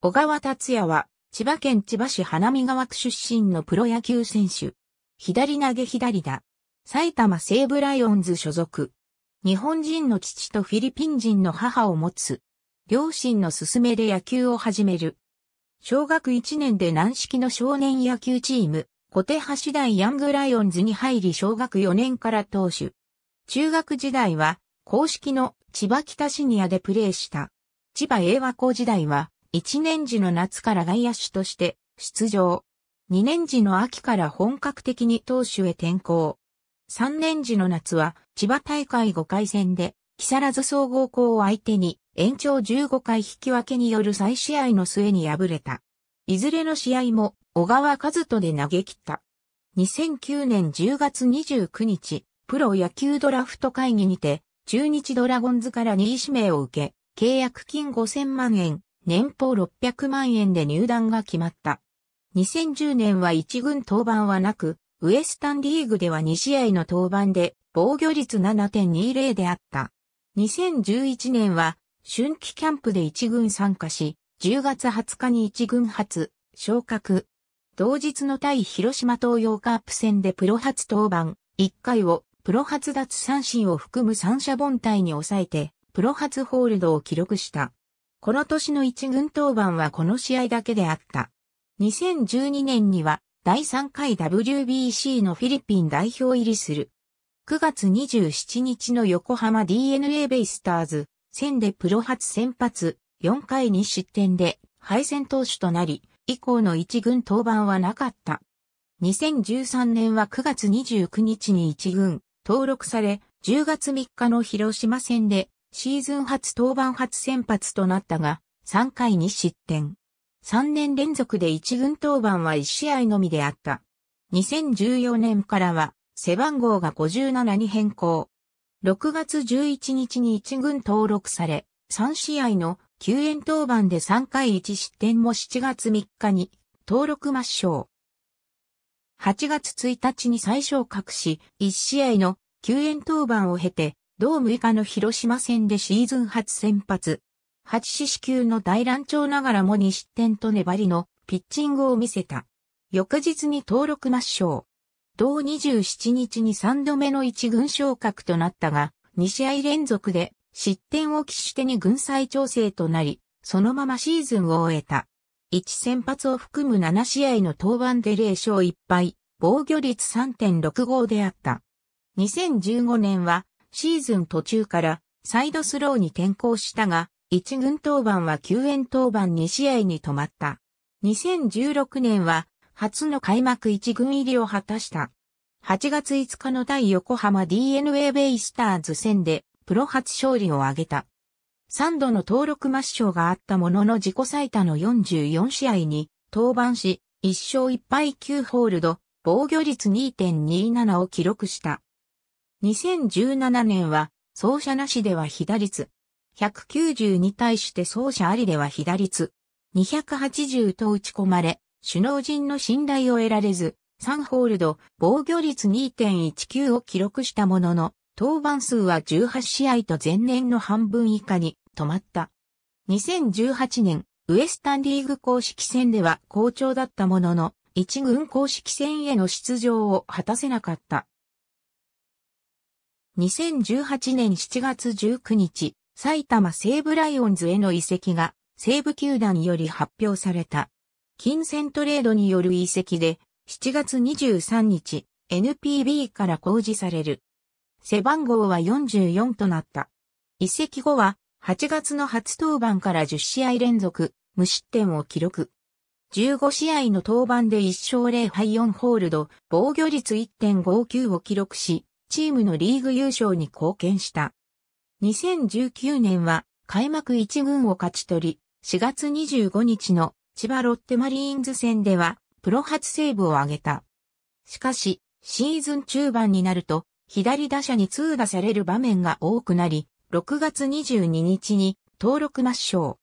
小川達也は、千葉県千葉市花見川区出身のプロ野球選手。左投げ左打。埼玉西武ライオンズ所属。日本人の父とフィリピン人の母を持つ。両親の勧めで野球を始める。小学1年で軟式の少年野球チーム、小手橋大ヤングライオンズに入り小学4年から投手。中学時代は、公式の千葉北シニアでプレーした。千葉英和校時代は、1年時の夏から外野手として出場。2年時の秋から本格的に投手へ転向。3年時の夏は千葉大会5回戦で木更津総合校を相手に延長15回引き分けによる再試合の末に敗れた。いずれの試合も小川和人で投げ切った。2009年10月29日、プロ野球ドラフト会議にて、中日ドラゴンズから2位指名を受け、契約金5000万円、年俸600万円で入団が決まった。2010年は1軍登板はなく、ウエスタンリーグでは2試合の登板で防御率7.20であった。2011年は春季キャンプで1軍参加し、10月20日に1軍初昇格。同日の対広島東洋カープ戦でプロ初登板、1回をプロ初脱三振を含む三者凡退に抑えて、プロ初ホールドを記録した。この年の一軍登板はこの試合だけであった。2012年には第3回 WBC のフィリピン代表入りする。9月27日の横浜 DNA ベイスターズ戦でプロ初先発4回に失点で敗戦投手となり、以降の一軍登板はなかった。2013年は9月29日に一軍登録され、10月3日の広島戦でシーズン初登板初先発となったが、3回に失点。3年連続で1軍登板は1試合のみであった。2014年からは背番号が57に変更。6月11日に1軍登録され、3試合の救援登板で3回1失点も7月3日に登録抹消。8月1日に最小格し、1試合の救援登板を経て、同6日の広島戦でシーズン初先発。8四死球の大乱調ながらも2失点と粘りのピッチングを見せた。翌日に登録抹消。同27日に3度目の1軍昇格となったが、2試合連続で失点を喫してに軍再調整となり、そのままシーズンを終えた。1先発を含む7試合の登板で0勝1敗、防御率3.65であった。2015年はシーズン途中からサイドスローに転向したが、1軍登板は救援登板2試合に止まった。2016年は初の開幕1軍入りを果たした。8月5日の対横浜 DNA ベイスターズ戦でプロ初勝利を挙げた。3度の登録抹消があったものの自己最多の44試合に登板し、1勝1敗9ホールド、防御率2.27を記録した。2017年は、走者なしでは被打率。190に対して走者ありでは被打率。280と打ち込まれ、首脳陣の信頼を得られず、3ホールド、防御率2.19を記録したものの、登板数は18試合と前年の半分以下に止まった。2018年、ウエスタンリーグ公式戦では好調だったものの、一軍公式戦への出場を果たせなかった。2018年7月19日、埼玉西武ライオンズへの移籍が西武球団より発表された。金銭トレードによる移籍で7月23日 NPB から公示される。背番号は44となった。移籍後は8月の初登板から10試合連続無失点を記録。15試合の登板で1勝0敗4ホールド、防御率1.59を記録し、チームのリーグ優勝に貢献した。2019年は開幕1軍を勝ち取り、4月25日の千葉ロッテマリーンズ戦ではプロ初セーブを挙げた。しかし、シーズン中盤になると、左打者に通打される場面が多くなり、6月22日に登録抹消。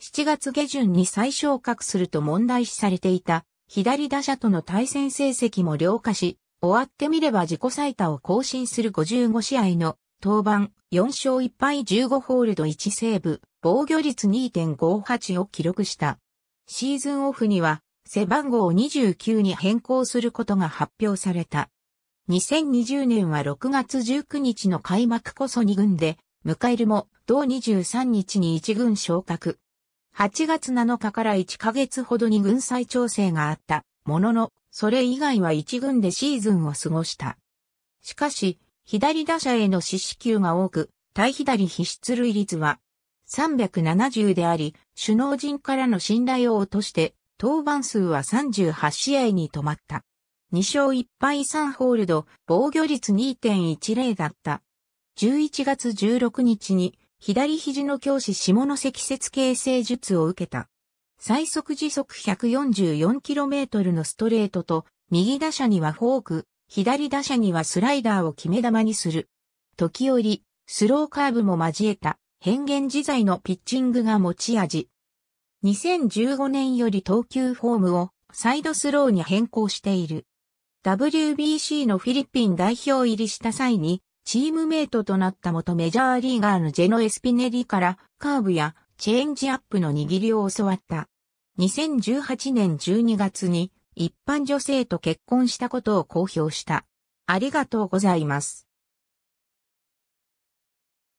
7月下旬に再昇格すると問題視されていた左打者との対戦成績も良化し、終わってみれば自己最多を更新する55試合の登板4勝1敗15ホールド1セーブ、防御率2.58を記録した。シーズンオフには背番号29に変更することが発表された。2020年は6月19日の開幕こそ2軍で、迎えるも同23日に1軍昇格。8月7日から1ヶ月ほどに軍再調整があった。ものの、それ以外は一軍でシーズンを過ごした。しかし、左打者への四死球が多く、対左必出塁率は370であり、首脳陣からの信頼を落として、登板数は38試合に止まった。2勝1敗3ホールド、防御率2.10だった。11月16日に、左肘の教師下関節形成術を受けた。最速時速 144km のストレートと、右打者にはフォーク、左打者にはスライダーを決め球にする。時折、スローカーブも交えた変幻自在のピッチングが持ち味。2015年より投球フォームをサイドスローに変更している。WBC のフィリピン代表入りした際にチームメイトとなった元メジャーリーガーのジェノエスピネリからカーブやチェンジアップの握りを教わった。2018年12月に一般女性と結婚したことを公表した。ありがとうございます。